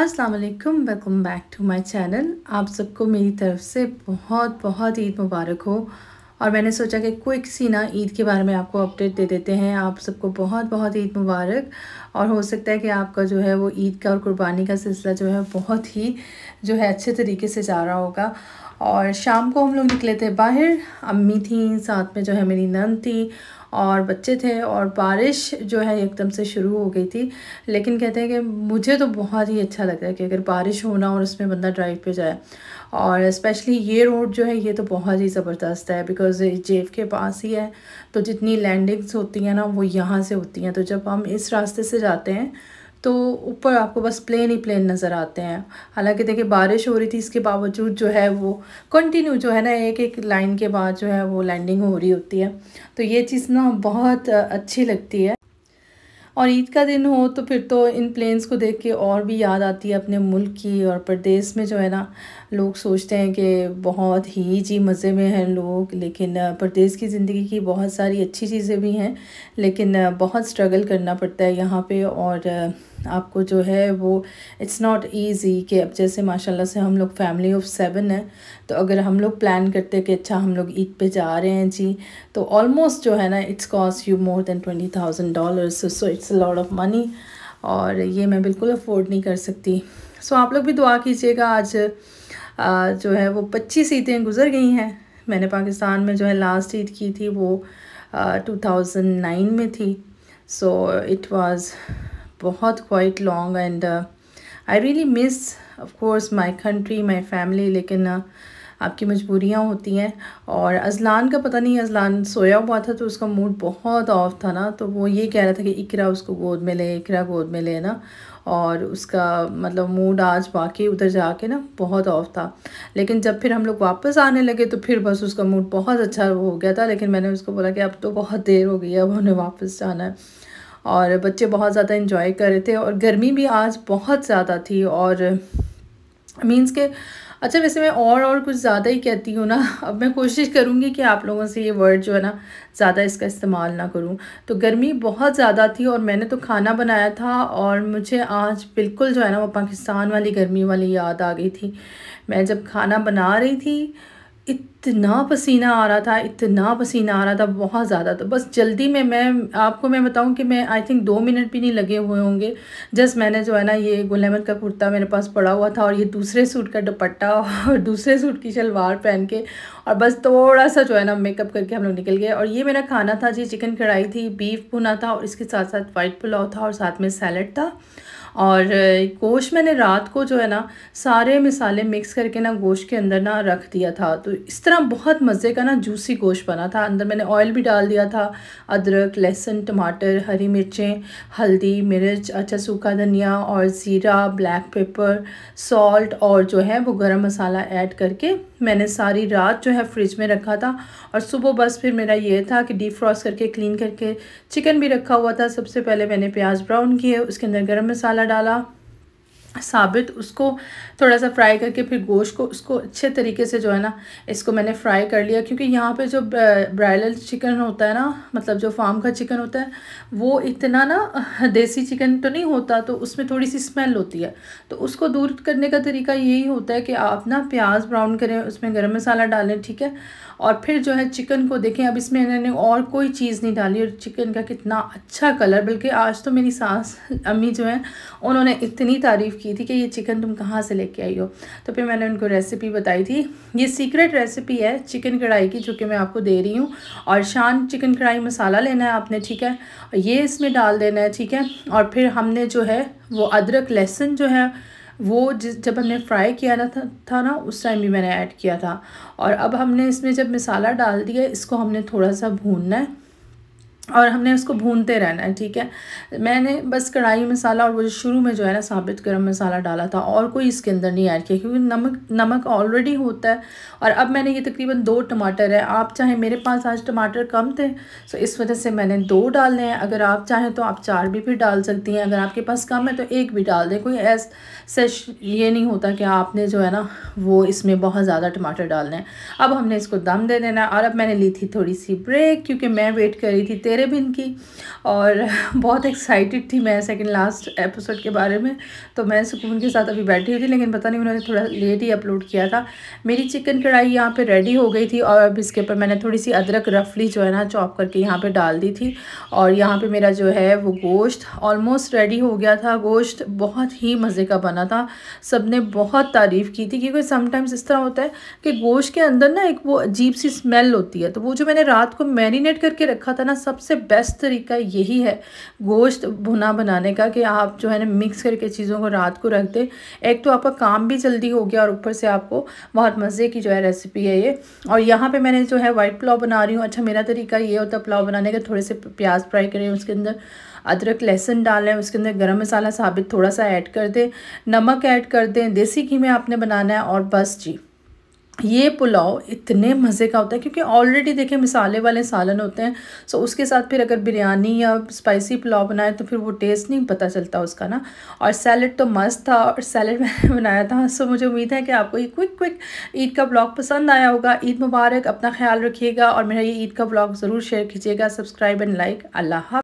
अस्सलाम वालेकुम welcome back to my channel आप सबको मेरी तरफ से बहुत बहुत ईद मुबारक हो और मैंने सोचा कि क्विक सी ना ईद के बारे में आपको अपडेट दे देते हैं आप सबको बहुत बहुत ईद मुबारक और हो सकता है कि आपका जो है वो ईद का और कुर्बानी का सिलसिला जो है बहुत ही जो है अच्छे तरीके से जा रहा होगा और शाम को हम लोग निकले थे बाहर अम्मी थी साथ में जो है मेरी नन थी और बच्चे थे और बारिश जो है एकदम से शुरू हो गई थी लेकिन कहते हैं कि मुझे तो बहुत ही अच्छा लगता है कि अगर बारिश होना और उसमें बंदा ड्राइव पे जाए और स्पेशली ये रोड जो है ये तो बहुत ही ज़बरदस्त है बिकॉज़ जेब के पास ही है तो जितनी लैंडिंग्स होती हैं ना वो यहाँ से होती हैं तो जब हम इस रास्ते से जाते हैं तो ऊपर आपको बस प्लेन ही प्लेन नज़र आते हैं हालांकि देखिए बारिश हो रही थी इसके बावजूद जो है वो कंटिन्यू जो है ना एक एक लाइन के बाद जो है वो लैंडिंग हो रही होती है तो ये चीज़ ना बहुत अच्छी लगती है और ईद का दिन हो तो फिर तो इन प्लेन्स को देख के और भी याद आती है अपने मुल्क की और प्रदेश में जो है ना लोग सोचते हैं कि बहुत ही जी मज़े में हैं लोग लेकिन प्रदेश की ज़िंदगी की बहुत सारी अच्छी चीज़ें भी हैं लेकिन बहुत स्ट्रगल करना पड़ता है यहाँ पे और आपको जो है वो इट्स नॉट ईज़ी कि अब जैसे माशाल्लाह से हम लोग फैमिली ऑफ सेवन है तो अगर हम लोग प्लान करते हैं कि अच्छा हम लोग ईद पे जा रहे हैं जी तो ऑलमोस्ट जो है ना it's cost you more than twenty thousand dollar so it's a lot of money और ये मैं बिल्कुल अफोर्ड नहीं कर सकती सो so, आप लोग भी दुआ कीजिएगा आज जो है वो पच्चीस ईदें गुजर गई हैं मैंने पाकिस्तान में जो है लास्ट ईद की थी वो टू थाउजेंड नाइन में थी सो इट वाज़ बहुत quite long and I really miss of course my country my family लेकिन uh, आपकी मजबूरियाँ होती हैं और अजलान का पता नहीं अजलान सोया हुआ था तो उसका मूड बहुत ऑफ था ना तो वो ये कह रहा था कि इकरा उसको गोद में ले इकरा गोद में ले ना और उसका मतलब मूड आज वाकई उधर जाके ना बहुत ऑफ था लेकिन जब फिर हम लोग वापस आने लगे तो फिर बस उसका मूड बहुत अच्छा हो गया था लेकिन मैंने उसको बोला कि अब तो बहुत देर हो गई है अब उन्हें वापस जाना है और बच्चे बहुत ज़्यादा इन्जॉय कर रहे थे और गर्मी भी आज बहुत ज़्यादा थी और मीन्स के अच्छा वैसे मैं और और कुछ ज़्यादा ही कहती हूँ ना अब मैं कोशिश करूँगी कि आप लोगों से ये वर्ड जो है ना ज़्यादा इसका इस्तेमाल ना करूँ तो गर्मी बहुत ज़्यादा थी और मैंने तो खाना बनाया था और मुझे आज बिल्कुल जो है ना वो पाकिस्तान वाली गर्मी वाली याद आ गई थी मैं जब खाना बना रही थी इतना पसीना आ रहा था इतना पसीना आ रहा था बहुत ज़्यादा तो बस जल्दी में मैं आपको मैं बताऊं कि मैं आई थिंक दो मिनट भी नहीं लगे हुए होंगे जस्ट मैंने जो है ना ये गुलेमन का कुर्ता मेरे पास पड़ा हुआ था और ये दूसरे सूट का दुपट्टा और दूसरे सूट की शलवार पहन के और बस थोड़ा सा जो है ना मेकअप करके हम लोग निकल गए और ये मेरा खाना था जी चिकन कढ़ाई थी बीफ भुना था और इसके साथ साथ वाइट पुलाव था और साथ में सैलड था और गोश्त मैंने रात को जो है ना सारे मिसाले मिक्स करके ना गोश्त के अंदर ना रख दिया था तो इस तरह बहुत मज़े का ना जूसी गोश्त बना था अंदर मैंने ऑयल भी डाल दिया था अदरक लहसुन टमाटर हरी मिर्चें हल्दी मिर्च अच्छा सूखा धनिया और ज़ीरा ब्लैक पेपर सॉल्ट और जो है वो गर्म मसाला ऐड करके मैंने सारी रात जो है फ्रिज में रखा था और सुबह बस फिर मेरा ये था कि डीप फ्रॉस्ट करके क्लीन करके चिकन भी रखा हुआ था सबसे पहले मैंने प्याज ब्राउन किए उसके अंदर गर्म मसाला डाला साबित उसको थोड़ा सा फ्राई करके फिर गोश्त को उसको अच्छे तरीके से जो है ना इसको मैंने फ्राई कर लिया क्योंकि यहाँ पे जो ब्रायलर चिकन होता है ना मतलब जो फार्म का चिकन होता है वो इतना ना देसी चिकन तो नहीं होता तो उसमें थोड़ी सी स्मेल होती है तो उसको दूर करने का तरीका यही होता है कि आप ना प्याज ब्राउन करें उसमें गर्म मसाला डालें ठीक है और फिर जो है चिकन को देखें अब इसमें इन्होंने और कोई चीज़ नहीं डाली और चिकन का कितना अच्छा कलर बल्कि आज तो मेरी सास अम्मी जो है उन्होंने इतनी तारीफ़ की थी कि ये चिकन तुम कहाँ से लेके आई हो तो फिर मैंने उनको रेसिपी बताई थी ये सीक्रेट रेसिपी है चिकन कढ़ाई की जो कि मैं आपको दे रही हूँ और शान चिकन कढ़ाई मसाला लेना है आपने ठीक है ये इसमें डाल देना है ठीक है और फिर हमने जो है वो अदरक लहसुन जो है वो जिस जब हमने फ्राई किया ना था, था ना उस टाइम भी मैंने ऐड किया था और अब हमने इसमें जब मसाला डाल दिया इसको हमने थोड़ा सा भूनना है और हमने उसको भूनते रहना है ठीक है मैंने बस कढ़ाई मसाला और वो शुरू में जो है ना साबित गर्म मसाला डाला था और कोई इसके अंदर नहीं ऐड किया क्योंकि नमक नमक ऑलरेडी होता है और अब मैंने ये तकरीबन दो टमाटर है आप चाहें मेरे पास आज टमाटर कम थे सो तो इस वजह से मैंने दो डालने हैं अगर आप चाहें तो आप चार भी फिर डाल सकती हैं अगर आपके पास कम है तो एक भी डाल दें कोई ऐसा ये नहीं होता कि आपने जो है ना वो इसमें बहुत ज़्यादा टमाटर डालने हैं अब हमने इसको दम दे देना और अब मैंने ली थी थोड़ी सी ब्रेक क्योंकि मैं वेट कर रही थी तेरे भी इनकी और बहुत एक्साइटेड थी मैं सेकंड लास्ट एपिसोड के बारे में तो मैं सुकून के साथ अभी बैठी हुई थी लेकिन पता नहीं उन्होंने थोड़ा लेट ही अपलोड किया था मेरी चिकन कढ़ाई यहाँ पर रेडी हो गई थी और अब इसके ऊपर मैंने थोड़ी सी अदरक रफली जो है ना चॉप करके यहाँ पर डाल दी थी और यहाँ पर मेरा जो है वो गोश्त ऑलमोस्ट रेडी हो गया था गोश्त बहुत ही मज़े का बना था सब ने बहुत तारीफ़ की थी क्योंकि समटाइम्स इस तरह होता है कि गोश्त के अंदर ना एक वो अजीब सी स्मेल होती है तो वो जो मैंने रात को मैरिनेट करके रखा था ना सब सबसे बेस्ट तरीका यही है गोश्त भुना बनाने का कि आप जो है ना मिक्स करके चीज़ों को रात को रख दें एक तो आपका काम भी जल्दी हो गया और ऊपर से आपको बहुत मज़े की जो है रेसिपी है ये और यहाँ पे मैंने जो है वाइट पुलाव बना रही हूँ अच्छा मेरा तरीका ये होता है पुलाव बनाने का थोड़े से प्याज फ्राई करें उसके अंदर अदरक लहसुन डालें उसके अंदर गरम मसाला साबित थोड़ा सा ऐड कर दें नमक ऐड कर दें देसी घी में आपने बनाना है और बस जी ये पुलाव इतने मज़े का होता है क्योंकि ऑलरेडी देखें मिसाले वाले सालन होते हैं सो उसके साथ फिर अगर बिरयानी या स्पाइसी पुलाव बनाए तो फिर वो टेस्ट नहीं पता चलता उसका ना और सैलड तो मस्त था और सैलड मैंने बनाया था सो मुझे उम्मीद है कि आपको ये क्विक क्विक ईद का ब्लॉग पसंद आया होगा ईद मुबारक अपना ख्याल रखिएगा और मेरा ये ईद का ब्लॉग ज़रूर शेयर कीजिएगा सब्सक्राइब एंड लाइक अल्लाह